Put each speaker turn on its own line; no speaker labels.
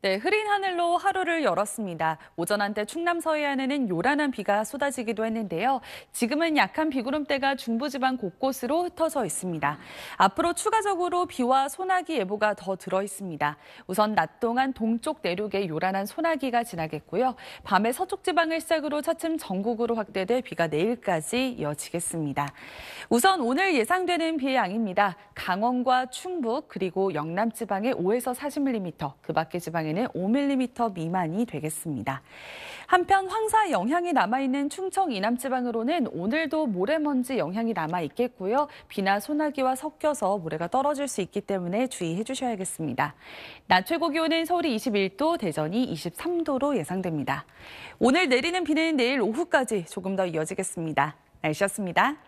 네, 흐린 하늘로 하루를 열었습니다. 오전 한때 충남 서해안에는 요란한 비가 쏟아지기도 했는데요. 지금은 약한 비구름대가 중부지방 곳곳으로 흩어져 있습니다. 앞으로 추가적으로 비와 소나기 예보가 더 들어 있습니다. 우선 낮 동안 동쪽 내륙에 요란한 소나기가 지나겠고요. 밤에 서쪽 지방을 시작으로 차츰 전국으로 확대돼 비가 내일까지 이어지겠습니다. 우선 오늘 예상되는 비의 양입니다. 강원과 충북 그리고 영남 지방에 5에서 40mm, 그 밖의 지방에는 5mm 미만이 되겠습니다. 한편 황사 영향이 남아있는 충청 이남 지방으로는 오늘도 모래먼지 영향이 남아있겠고요. 비나 소나기와 섞여서 모래가 떨어질 수 있기 때문에 주의해 주셔야겠습니다. 낮 최고 기온은 서울이 21도, 대전이 23도로 예상됩니다. 오늘 내리는 비는 내일 오후까지 조금 더 이어지겠습니다. 날씨였습니다.